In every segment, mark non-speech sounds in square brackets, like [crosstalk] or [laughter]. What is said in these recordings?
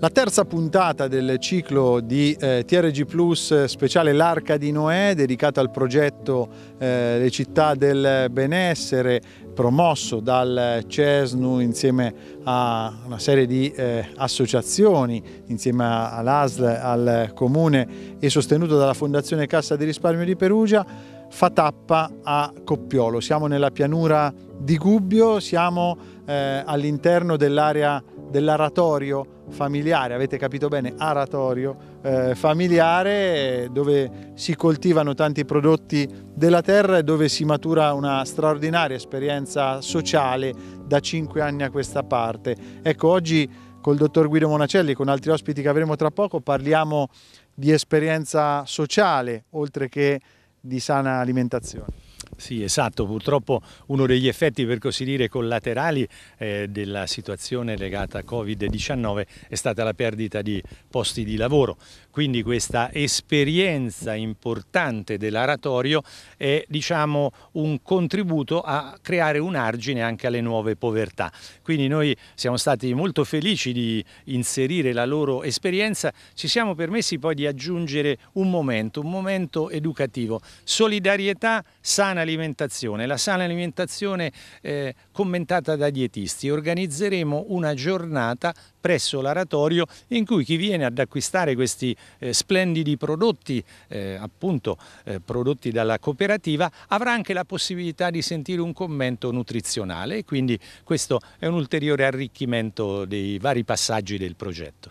La terza puntata del ciclo di eh, TRG Plus eh, speciale L'Arca di Noè, dedicata al progetto eh, Le città del benessere, promosso dal CESNU insieme a una serie di eh, associazioni, insieme all'ASL, al Comune e sostenuto dalla Fondazione Cassa di Risparmio di Perugia, fa tappa a Coppiolo. Siamo nella pianura di Gubbio, siamo eh, all'interno dell'area dell'aratorio familiare, avete capito bene, aratorio eh, familiare dove si coltivano tanti prodotti della terra e dove si matura una straordinaria esperienza sociale da cinque anni a questa parte. Ecco, oggi col dottor Guido Monacelli e con altri ospiti che avremo tra poco parliamo di esperienza sociale oltre che di sana alimentazione. Sì, esatto, purtroppo uno degli effetti per così dire collaterali eh, della situazione legata a Covid-19 è stata la perdita di posti di lavoro, quindi questa esperienza importante dell'aratorio è diciamo, un contributo a creare un argine anche alle nuove povertà. Quindi noi siamo stati molto felici di inserire la loro esperienza, ci siamo permessi poi di aggiungere un momento, un momento educativo, solidarietà sana alimentazione, la sana alimentazione eh, commentata da dietisti. Organizzeremo una giornata presso l'Aratorio in cui chi viene ad acquistare questi eh, splendidi prodotti, eh, appunto eh, prodotti dalla cooperativa, avrà anche la possibilità di sentire un commento nutrizionale e quindi questo è un ulteriore arricchimento dei vari passaggi del progetto.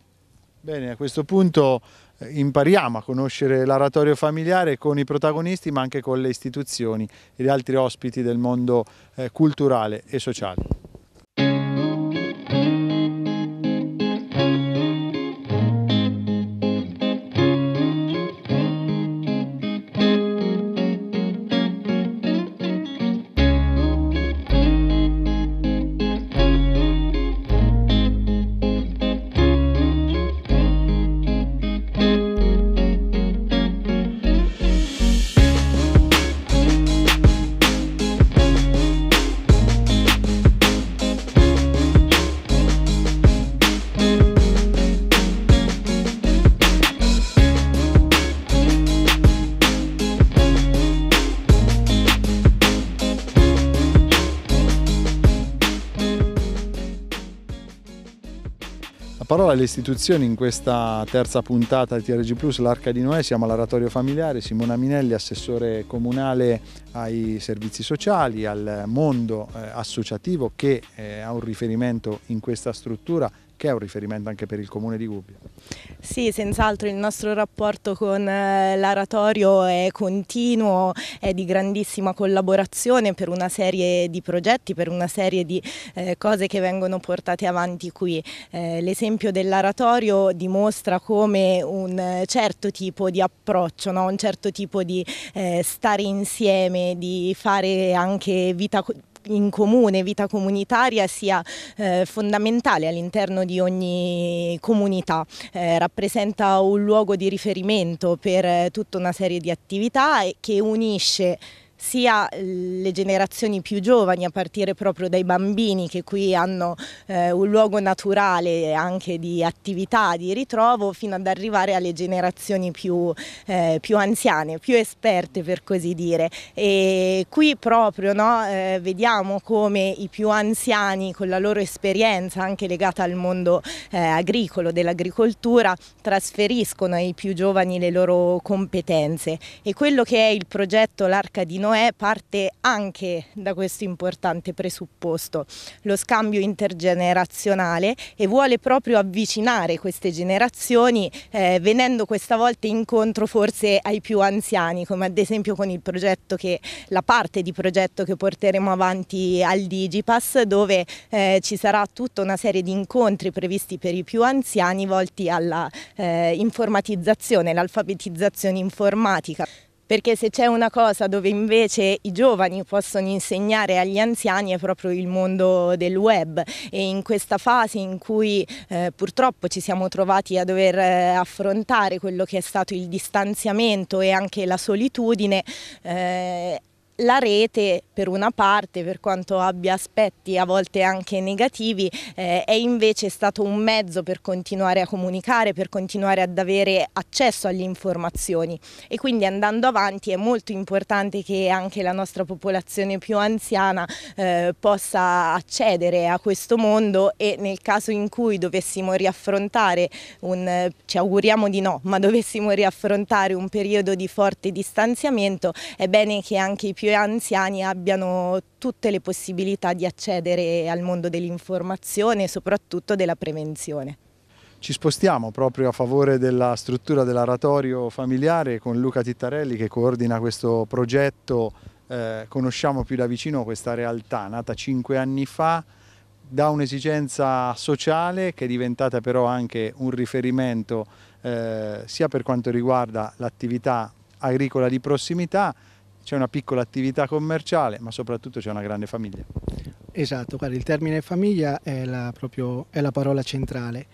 Bene, a questo punto eh, impariamo a conoscere l'aratorio familiare con i protagonisti ma anche con le istituzioni e gli altri ospiti del mondo eh, culturale e sociale. parola alle istituzioni in questa terza puntata di TRG Plus, l'Arca di Noè, siamo all'Aratorio Familiare, Simona Minelli, assessore comunale ai servizi sociali, al mondo eh, associativo che eh, ha un riferimento in questa struttura che è un riferimento anche per il comune di Gubbio. Sì, senz'altro il nostro rapporto con eh, l'Aratorio è continuo, è di grandissima collaborazione per una serie di progetti, per una serie di eh, cose che vengono portate avanti qui. Eh, l'esempio dell'Aratorio dimostra come un certo tipo di approccio, no? un certo tipo di stare insieme, di fare anche vita in comune, vita comunitaria sia eh, fondamentale all'interno di ogni comunità, eh, rappresenta un luogo di riferimento per eh, tutta una serie di attività che unisce sia eh, le generazioni più giovani, a partire proprio dai bambini che qui hanno eh, un luogo naturale anche di attività, di ritrovo, fino ad arrivare alle generazioni più, eh, più anziane, più esperte per così dire. E qui proprio no, eh, vediamo come i più anziani con la loro esperienza anche legata al mondo eh, agricolo, dell'agricoltura, trasferiscono ai più giovani le loro competenze e quello che è il progetto L'Arca di Noi Noè parte anche da questo importante presupposto, lo scambio intergenerazionale e vuole proprio avvicinare queste generazioni eh, venendo questa volta incontro forse ai più anziani, come ad esempio con il progetto che, la parte di progetto che porteremo avanti al Digipass dove eh, ci sarà tutta una serie di incontri previsti per i più anziani volti alla eh, informatizzazione, l'alfabetizzazione informatica perché se c'è una cosa dove invece i giovani possono insegnare agli anziani è proprio il mondo del web e in questa fase in cui eh, purtroppo ci siamo trovati a dover eh, affrontare quello che è stato il distanziamento e anche la solitudine eh, la rete per una parte, per quanto abbia aspetti a volte anche negativi, eh, è invece stato un mezzo per continuare a comunicare, per continuare ad avere accesso alle informazioni e quindi andando avanti è molto importante che anche la nostra popolazione più anziana eh, possa accedere a questo mondo e nel caso in cui dovessimo riaffrontare un, ci auguriamo di no, ma dovessimo riaffrontare un periodo di forte distanziamento, è bene che anche i più più anziani abbiano tutte le possibilità di accedere al mondo dell'informazione e soprattutto della prevenzione. Ci spostiamo proprio a favore della struttura dell'aratorio familiare con Luca Tittarelli che coordina questo progetto eh, conosciamo più da vicino questa realtà nata cinque anni fa da un'esigenza sociale che è diventata però anche un riferimento eh, sia per quanto riguarda l'attività agricola di prossimità c'è una piccola attività commerciale, ma soprattutto c'è una grande famiglia. Esatto, guarda, il termine famiglia è la, proprio, è la parola centrale.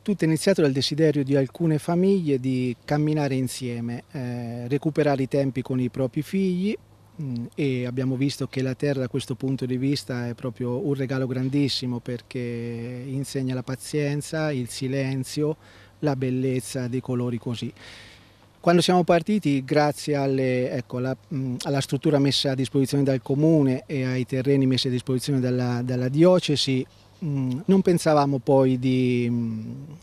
Tutto è iniziato dal desiderio di alcune famiglie di camminare insieme, eh, recuperare i tempi con i propri figli, mm, e abbiamo visto che la terra da questo punto di vista è proprio un regalo grandissimo perché insegna la pazienza, il silenzio, la bellezza dei colori così. Quando siamo partiti, grazie alle, ecco, alla, mh, alla, struttura messa a disposizione dal comune e ai terreni messi a disposizione dalla, dalla diocesi, non pensavamo poi di,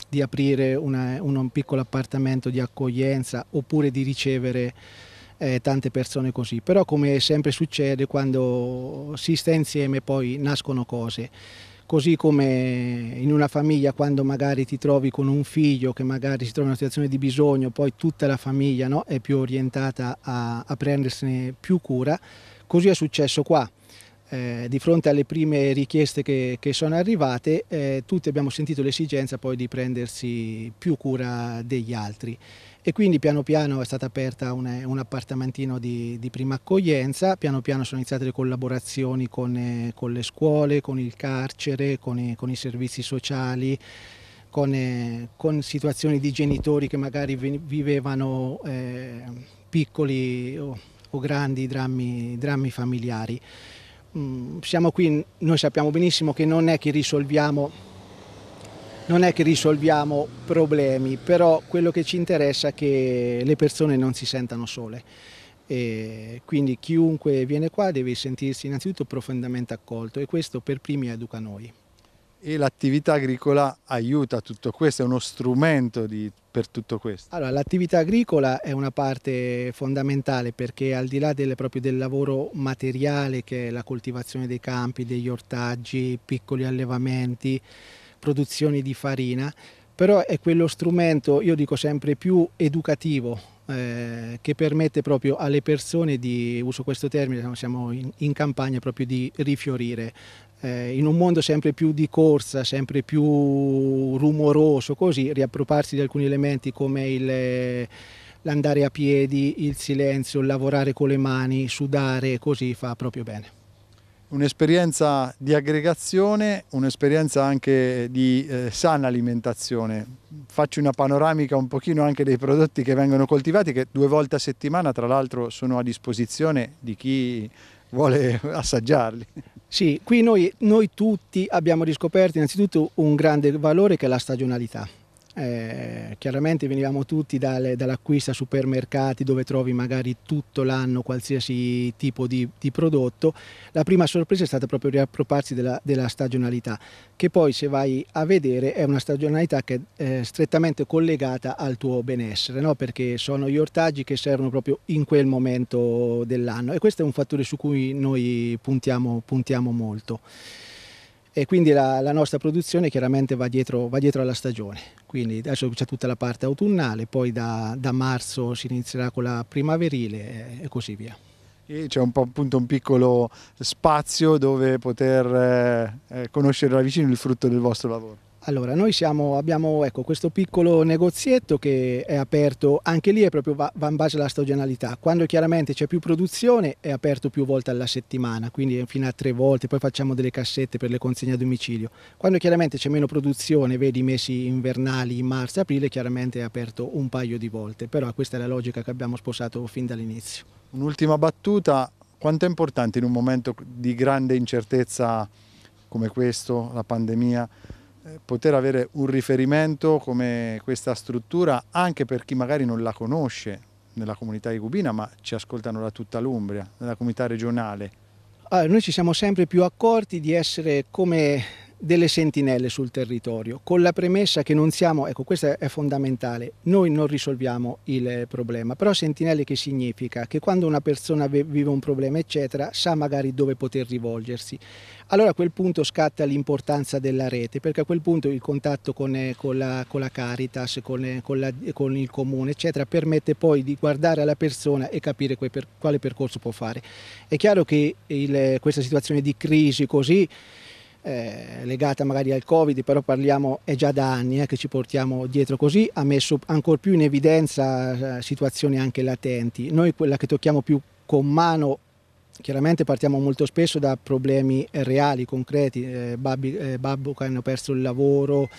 di aprire una, un, un, piccolo appartamento di accoglienza oppure di ricevere eh, tante persone così, però come sempre succede quando si sta insieme poi nascono cose così come in una famiglia quando magari ti trovi con un figlio che magari si trova in una situazione di bisogno, poi tutta la famiglia no, è più orientata a, a, prendersene più cura, così è successo qua. Eh, di fronte alle prime richieste che, che sono arrivate, eh, tutti abbiamo sentito l'esigenza poi di prendersi più cura degli altri e quindi piano piano è stata aperta un, un appartamentino di, di, prima accoglienza, piano piano sono iniziate le collaborazioni con, eh, con le scuole, con il carcere, con i, con i servizi sociali, con, eh, con, situazioni di genitori che magari vivevano eh, piccoli o, o grandi drammi, drammi familiari. Mm, siamo qui, noi sappiamo benissimo che non è che risolviamo non è che risolviamo problemi, però quello che ci interessa è che le persone non si sentano sole. E quindi chiunque viene qua deve sentirsi innanzitutto profondamente accolto e questo per primi educa noi. E l'attività agricola aiuta tutto questo, è uno strumento di, per tutto questo? Allora, l'attività agricola è una parte fondamentale perché al di là del, proprio del lavoro materiale che è la coltivazione dei campi, degli ortaggi, piccoli allevamenti, produzioni di farina, però è quello strumento, io dico sempre, più educativo eh, che permette proprio alle persone di, uso questo termine, siamo in, in campagna, proprio di rifiorire. Eh, in un mondo sempre più di corsa, sempre più rumoroso, così riappropriarsi di alcuni elementi come il l'andare a piedi, il silenzio, lavorare con le mani, sudare, così fa proprio bene un'esperienza di aggregazione, un'esperienza anche eh, di eh, sana alimentazione. Faccio una panoramica un pochino anche dei prodotti che vengono coltivati, che due volte a settimana tra l'altro sono a disposizione di chi vuole [laughs] assaggiarli. Sì, qui noi, noi tutti abbiamo riscoperto innanzitutto un grande valore che è la stagionalità eh, chiaramente venivamo tutti dalle, dall'acquisto a supermercati dove trovi magari tutto l'anno qualsiasi tipo di, di, prodotto. La prima sorpresa è stata proprio riapproparsi della, della, stagionalità, che poi se vai a vedere è una stagionalità che è eh, strettamente collegata al tuo benessere, no? perché sono gli ortaggi che servono proprio in quel momento dell'anno e questo è un fattore su cui noi puntiamo, puntiamo molto e quindi la, la nostra produzione chiaramente va dietro, va dietro, alla stagione. Quindi adesso c'è tutta la parte autunnale, poi da, da marzo si inizierà con la primaverile e così via c'è un, un piccolo spazio dove poter eh, eh conoscere da vicino il frutto del vostro lavoro. Allora, noi siamo, abbiamo ecco, questo piccolo negozietto che è aperto, anche lì è proprio va, va in base alla stagionalità, quando chiaramente c'è più produzione è aperto più volte alla settimana, quindi fino a tre volte, poi facciamo delle cassette per le consegne a domicilio. Quando chiaramente c'è meno produzione, vedi i mesi invernali, marzo e aprile, chiaramente è aperto un paio di volte, però questa è la logica che abbiamo sposato fin dall'inizio. Un'ultima battuta, quanto è importante in un momento di grande incertezza come questo, la pandemia, eh, poter avere un riferimento come questa struttura anche per chi magari non la conosce nella comunità igubina ma ci ascoltano da tutta l'Umbria, nella comunità regionale. Allora, ah, noi ci siamo sempre più accorti di essere come delle sentinelle sul territorio, con la premessa che non siamo, ecco questo è fondamentale, noi non risolviamo il problema, però sentinelle che significa? Che quando una persona vive un problema eccetera sa magari dove poter rivolgersi. Allora a quel punto scatta l'importanza della rete, perché a quel punto il contatto con, eh, con, la, con la, Caritas, con, eh, la, con, il comune eccetera permette poi di guardare alla persona e capire per, quale percorso può fare. È chiaro che il, questa situazione di crisi così eh, legata magari al Covid, però parliamo, è già da anni eh, che ci portiamo dietro così, ha messo ancora più in evidenza eh, situazioni anche latenti. Noi quella che tocchiamo più con mano Chiaramente partiamo molto spesso da problemi eh, reali, concreti, eh, babbi, eh, babbo che hanno perso il lavoro,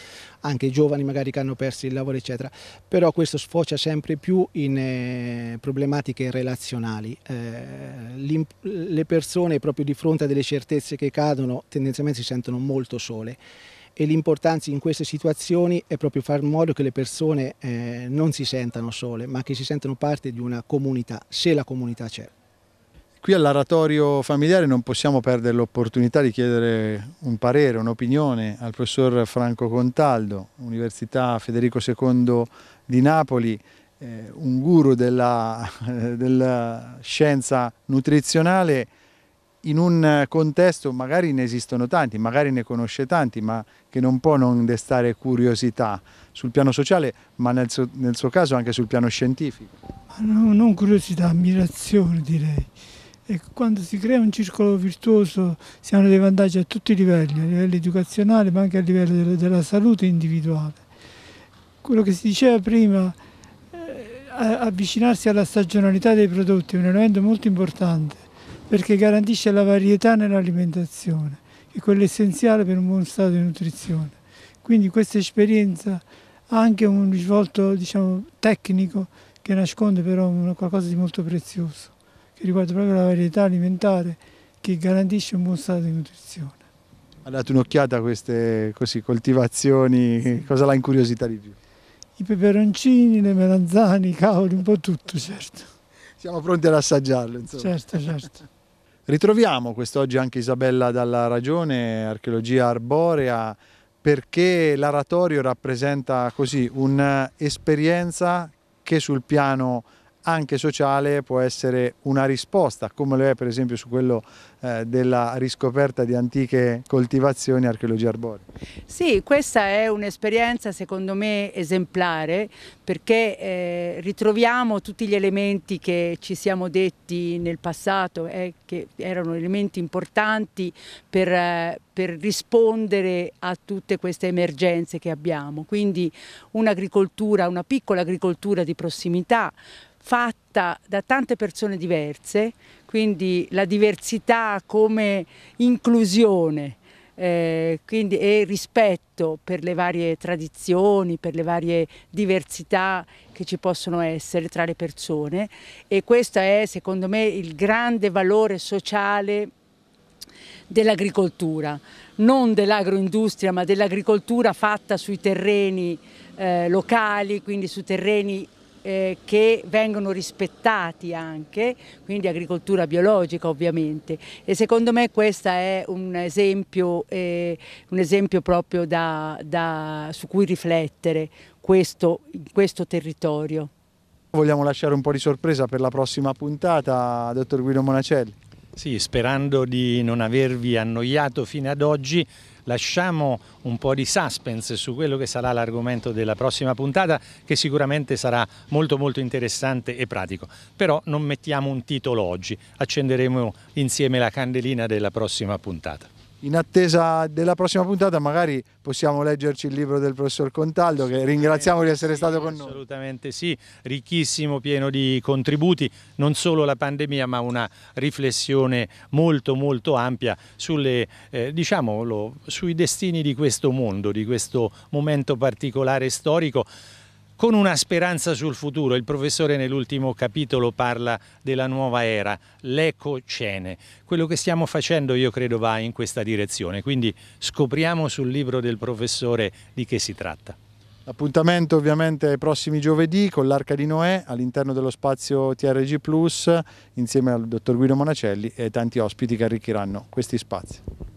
anche i giovani magari che hanno perso il lavoro eccetera, però questo sfocia sempre più in eh, problematiche relazionali. Eh, le persone proprio di fronte a delle certezze che cadono tendenzialmente si sentono molto sole e l'importanza in queste situazioni è proprio far in modo che le persone eh, non si sentano sole ma che si sentano parte di una comunità, se la comunità c'è. Qui all'aratorio familiare non possiamo perdere l'opportunità di chiedere un parere, un'opinione al professor Franco Contaldo, Università Federico II di Napoli, eh, un guru della, [laughs] della scienza nutrizionale in un contesto magari ne esistono tanti, magari ne conosce tanti, ma che non può non destare curiosità sul piano sociale, ma nel suo, nel suo caso anche sul piano scientifico. Ah, no, non curiosità, ammirazione direi e quando si crea un circolo virtuoso si hanno dei vantaggi a tutti i livelli, a livello educazionale ma anche a livello della, della salute individuale. Quello che si diceva prima, eh, avvicinarsi alla stagionalità dei prodotti è un elemento molto importante perché garantisce la varietà nell'alimentazione, che è quello essenziale per un buon stato di nutrizione. Quindi questa esperienza ha anche un risvolto diciamo, tecnico che nasconde però qualcosa di molto prezioso che riguarda proprio la varietà alimentare che garantisce un buon stato di nutrizione. Ha dato un'occhiata a queste così, coltivazioni, sì. cosa l'ha incuriosita di più? I peperoncini, le melanzane, i cavoli, un po' tutto certo. Siamo pronti ad assaggiarlo insomma. Certo, certo. [laughs] Ritroviamo quest'oggi anche Isabella Dalla Ragione, archeologia arborea, perché l'aratorio rappresenta così un'esperienza che sul piano anche sociale può essere una risposta, come lo è per esempio su quello eh, della riscoperta di antiche coltivazioni archeologia arborea. Sì, questa è un'esperienza secondo me esemplare perché eh, ritroviamo tutti gli elementi che ci siamo detti nel passato, eh, che erano elementi importanti per, eh, per rispondere a tutte queste emergenze che abbiamo. Quindi un'agricoltura, una piccola agricoltura di prossimità, fatta da tante persone diverse, quindi la diversità come inclusione eh, quindi, e rispetto per le varie tradizioni, per le varie diversità che ci possono essere tra le persone e questo è secondo me il grande valore sociale dell'agricoltura, non dell'agroindustria ma dell'agricoltura fatta sui terreni eh, locali, quindi su terreni eh, che vengono rispettati anche, quindi agricoltura biologica ovviamente. E secondo me questo è un esempio, eh, un esempio proprio da, da, su cui riflettere questo, questo territorio. Vogliamo lasciare un po' di sorpresa per la prossima puntata, dottor Guido Monacelli. Sì, sperando di non avervi annoiato fino ad oggi, lasciamo un po' di suspense su quello che sarà l'argomento della prossima puntata che sicuramente sarà molto molto interessante e pratico, però non mettiamo un titolo oggi, accenderemo insieme la candelina della prossima puntata in attesa della prossima puntata magari possiamo leggerci il libro del professor Contaldo che ringraziamo di essere stato con noi. Assolutamente sì, ricchissimo, pieno di contributi, non solo la pandemia ma una riflessione molto molto ampia sulle, eh, diciamolo, sui destini di questo mondo, di questo momento particolare storico con una speranza sul futuro. Il professore nell'ultimo capitolo parla della nuova era, l'ecocene. Quello che stiamo facendo io credo va in questa direzione, quindi scopriamo sul libro del professore di che si tratta. L'appuntamento ovviamente è prossimi giovedì con l'Arca di Noè all'interno dello spazio TRG Plus insieme al dottor Guido Monacelli e tanti ospiti che arricchiranno questi spazi.